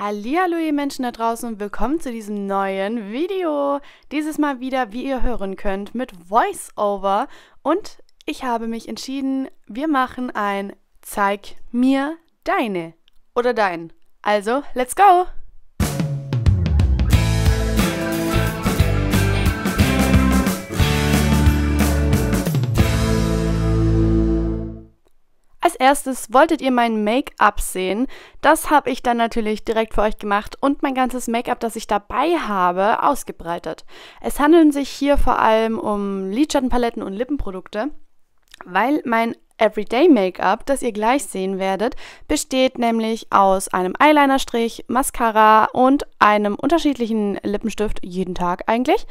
Hallihallo ihr Menschen da draußen und willkommen zu diesem neuen Video. Dieses Mal wieder, wie ihr hören könnt, mit Voiceover und ich habe mich entschieden, wir machen ein Zeig mir deine oder dein. Also, let's go! erstes wolltet ihr mein Make-up sehen. Das habe ich dann natürlich direkt für euch gemacht und mein ganzes Make-up, das ich dabei habe, ausgebreitet. Es handeln sich hier vor allem um Lidschattenpaletten und Lippenprodukte, weil mein Everyday Make-up, das ihr gleich sehen werdet, besteht nämlich aus einem Eyelinerstrich, Mascara und einem unterschiedlichen Lippenstift jeden Tag eigentlich.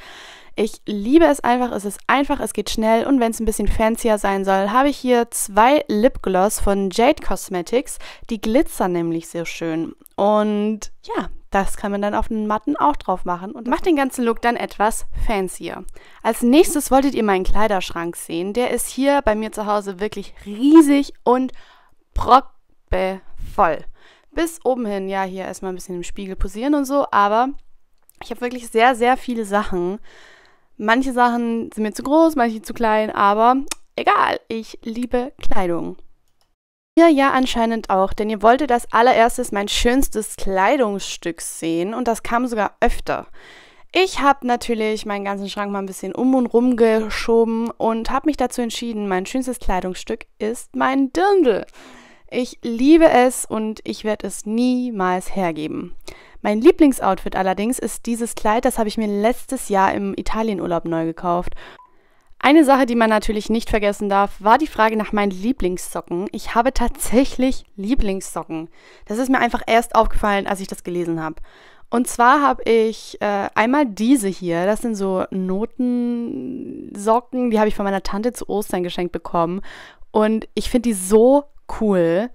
Ich liebe es einfach, es ist einfach, es geht schnell und wenn es ein bisschen fancier sein soll, habe ich hier zwei Lipgloss von Jade Cosmetics. Die glitzern nämlich sehr schön. Und ja, das kann man dann auf den Matten auch drauf machen und macht den ganzen Look dann etwas fancier. Als nächstes wolltet ihr meinen Kleiderschrank sehen. Der ist hier bei mir zu Hause wirklich riesig und proppevoll. Bis oben hin, ja, hier erstmal ein bisschen im Spiegel posieren und so, aber ich habe wirklich sehr, sehr viele Sachen. Manche Sachen sind mir zu groß, manche zu klein, aber egal, ich liebe Kleidung. Ja, ja, anscheinend auch, denn ihr wolltet als allererstes mein schönstes Kleidungsstück sehen und das kam sogar öfter. Ich habe natürlich meinen ganzen Schrank mal ein bisschen um und rum geschoben und habe mich dazu entschieden, mein schönstes Kleidungsstück ist mein Dirndl. Ich liebe es und ich werde es niemals hergeben. Mein Lieblingsoutfit allerdings ist dieses Kleid, das habe ich mir letztes Jahr im Italienurlaub neu gekauft. Eine Sache, die man natürlich nicht vergessen darf, war die Frage nach meinen Lieblingssocken. Ich habe tatsächlich Lieblingssocken. Das ist mir einfach erst aufgefallen, als ich das gelesen habe. Und zwar habe ich äh, einmal diese hier. Das sind so Notensocken. Die habe ich von meiner Tante zu Ostern geschenkt bekommen. Und ich finde die so cool.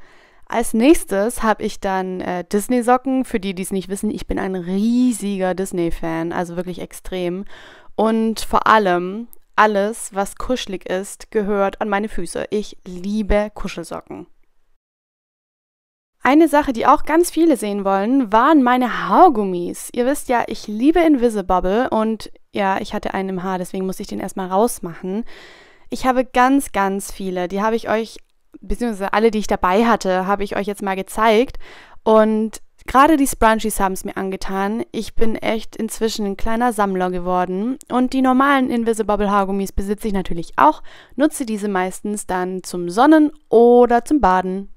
Als nächstes habe ich dann äh, Disney-Socken. Für die, die es nicht wissen, ich bin ein riesiger Disney-Fan, also wirklich extrem. Und vor allem alles, was kuschelig ist, gehört an meine Füße. Ich liebe Kuschelsocken. Eine Sache, die auch ganz viele sehen wollen, waren meine Haargummis. Ihr wisst ja, ich liebe Invisibubble und ja, ich hatte einen im Haar, deswegen muss ich den erstmal rausmachen. Ich habe ganz, ganz viele. Die habe ich euch, beziehungsweise alle, die ich dabei hatte, habe ich euch jetzt mal gezeigt. Und Gerade die Scrunchies haben es mir angetan. Ich bin echt inzwischen ein kleiner Sammler geworden. Und die normalen Invisible Haargummis besitze ich natürlich auch, nutze diese meistens dann zum Sonnen oder zum Baden.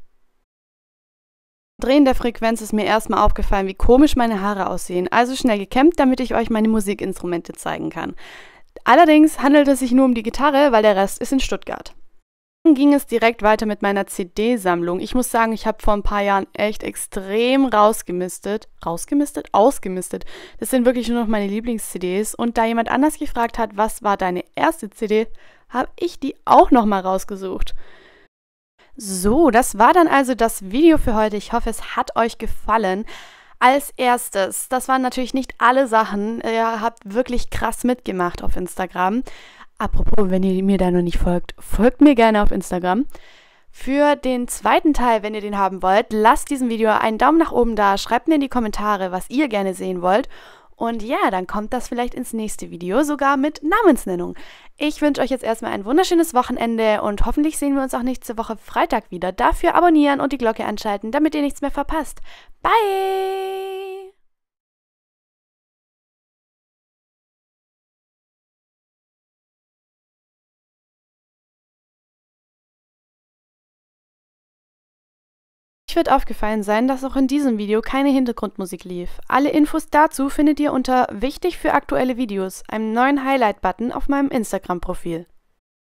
Drehen der Frequenz ist mir erstmal aufgefallen, wie komisch meine Haare aussehen, also schnell gekämmt, damit ich euch meine Musikinstrumente zeigen kann. Allerdings handelt es sich nur um die Gitarre, weil der Rest ist in Stuttgart ging es direkt weiter mit meiner CD-Sammlung. Ich muss sagen, ich habe vor ein paar Jahren echt extrem rausgemistet. Rausgemistet? Ausgemistet. Das sind wirklich nur noch meine Lieblings-CDs. Und da jemand anders gefragt hat, was war deine erste CD, habe ich die auch nochmal rausgesucht. So, das war dann also das Video für heute. Ich hoffe, es hat euch gefallen. Als erstes, das waren natürlich nicht alle Sachen. Ihr habt wirklich krass mitgemacht auf Instagram. Apropos, wenn ihr mir da noch nicht folgt, folgt mir gerne auf Instagram. Für den zweiten Teil, wenn ihr den haben wollt, lasst diesem Video einen Daumen nach oben da, schreibt mir in die Kommentare, was ihr gerne sehen wollt. Und ja, dann kommt das vielleicht ins nächste Video, sogar mit Namensnennung. Ich wünsche euch jetzt erstmal ein wunderschönes Wochenende und hoffentlich sehen wir uns auch nächste Woche Freitag wieder. Dafür abonnieren und die Glocke anschalten, damit ihr nichts mehr verpasst. Bye! wird aufgefallen sein, dass auch in diesem Video keine Hintergrundmusik lief. Alle Infos dazu findet ihr unter Wichtig für aktuelle Videos, einem neuen Highlight-Button auf meinem Instagram-Profil.